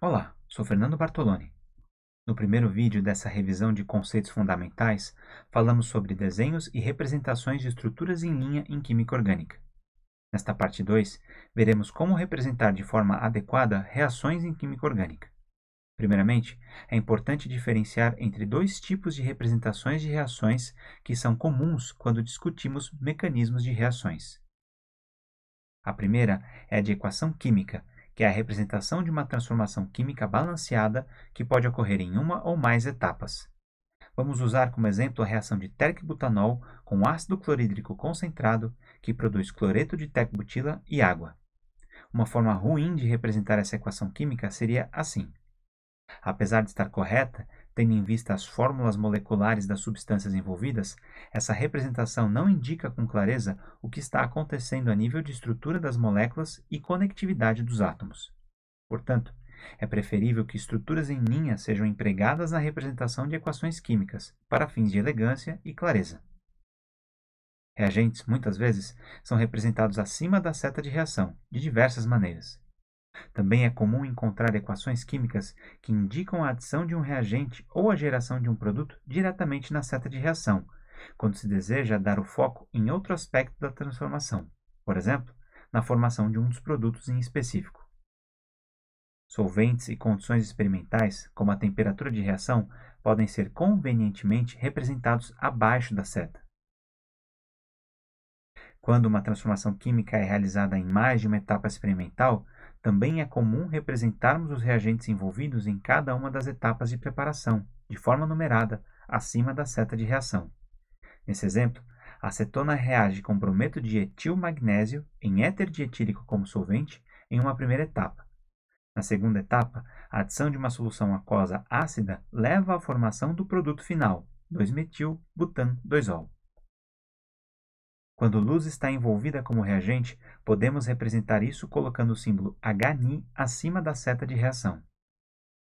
Olá, sou Fernando Bartoloni. No primeiro vídeo dessa revisão de conceitos fundamentais, falamos sobre desenhos e representações de estruturas em linha em química orgânica. Nesta parte 2, veremos como representar de forma adequada reações em química orgânica. Primeiramente, é importante diferenciar entre dois tipos de representações de reações que são comuns quando discutimos mecanismos de reações. A primeira é a de equação química, que é a representação de uma transformação química balanceada que pode ocorrer em uma ou mais etapas. Vamos usar como exemplo a reação de tercbutanol com ácido clorídrico concentrado, que produz cloreto de tercbutila e água. Uma forma ruim de representar essa equação química seria assim. Apesar de estar correta, tendo em vista as fórmulas moleculares das substâncias envolvidas, essa representação não indica com clareza o que está acontecendo a nível de estrutura das moléculas e conectividade dos átomos. Portanto, é preferível que estruturas em linha sejam empregadas na representação de equações químicas, para fins de elegância e clareza. Reagentes, muitas vezes, são representados acima da seta de reação, de diversas maneiras. Também é comum encontrar equações químicas que indicam a adição de um reagente ou a geração de um produto diretamente na seta de reação, quando se deseja dar o foco em outro aspecto da transformação, por exemplo, na formação de um dos produtos em específico. Solventes e condições experimentais, como a temperatura de reação, podem ser convenientemente representados abaixo da seta. Quando uma transformação química é realizada em mais de uma etapa experimental, também é comum representarmos os reagentes envolvidos em cada uma das etapas de preparação, de forma numerada, acima da seta de reação. Nesse exemplo, a acetona reage com brometo de magnésio em éter dietílico como solvente em uma primeira etapa. Na segunda etapa, a adição de uma solução aquosa ácida leva à formação do produto final, 2-metil-butan-2-ol. Quando luz está envolvida como reagente, podemos representar isso colocando o símbolo Hni acima da seta de reação.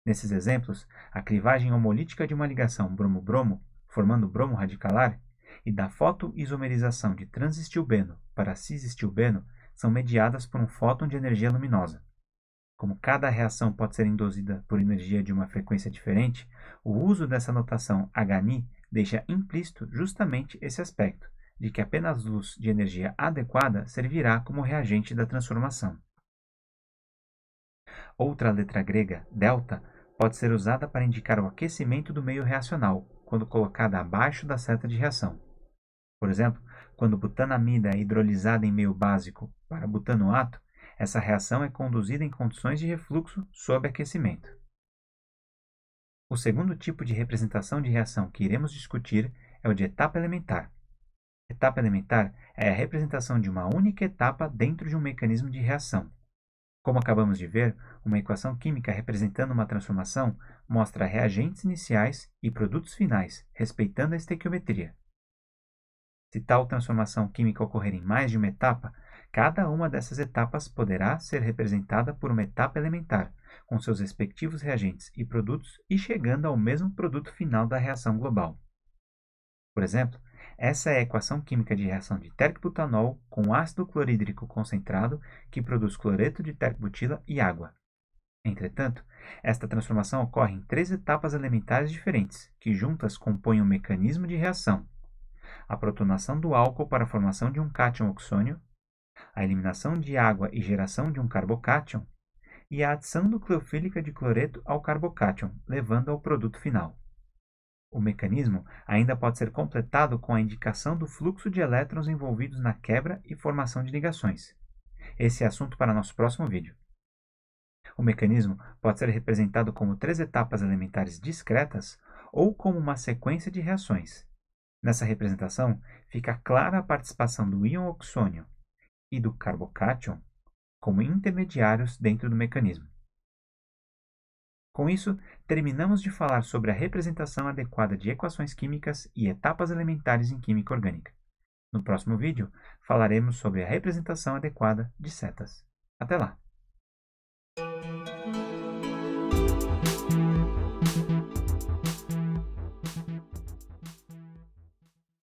Nesses exemplos, a clivagem homolítica de uma ligação bromo-bromo, formando bromo radicalar, e da fotoisomerização de transistilbeno para cisestilbeno são mediadas por um fóton de energia luminosa. Como cada reação pode ser induzida por energia de uma frequência diferente, o uso dessa notação Hni deixa implícito justamente esse aspecto, de que apenas luz de energia adequada servirá como reagente da transformação. Outra letra grega, delta, pode ser usada para indicar o aquecimento do meio reacional, quando colocada abaixo da seta de reação. Por exemplo, quando butanamida é hidrolisada em meio básico para butanoato, essa reação é conduzida em condições de refluxo sob aquecimento. O segundo tipo de representação de reação que iremos discutir é o de etapa elementar, Etapa elementar é a representação de uma única etapa dentro de um mecanismo de reação. Como acabamos de ver, uma equação química representando uma transformação mostra reagentes iniciais e produtos finais, respeitando a estequiometria. Se tal transformação química ocorrer em mais de uma etapa, cada uma dessas etapas poderá ser representada por uma etapa elementar, com seus respectivos reagentes e produtos e chegando ao mesmo produto final da reação global. Por exemplo, essa é a equação química de reação de tercbutanol com ácido clorídrico concentrado que produz cloreto de tercbutila e água. Entretanto, esta transformação ocorre em três etapas elementares diferentes, que juntas compõem o um mecanismo de reação. A protonação do álcool para a formação de um cátion oxônio, a eliminação de água e geração de um carbocátion, e a adição nucleofílica de cloreto ao carbocátion, levando ao produto final. O mecanismo ainda pode ser completado com a indicação do fluxo de elétrons envolvidos na quebra e formação de ligações. Esse é assunto para nosso próximo vídeo. O mecanismo pode ser representado como três etapas elementares discretas ou como uma sequência de reações. Nessa representação, fica clara a participação do íon oxônio e do carbocátion como intermediários dentro do mecanismo. Com isso, terminamos de falar sobre a representação adequada de equações químicas e etapas elementares em química orgânica. No próximo vídeo, falaremos sobre a representação adequada de setas. Até lá!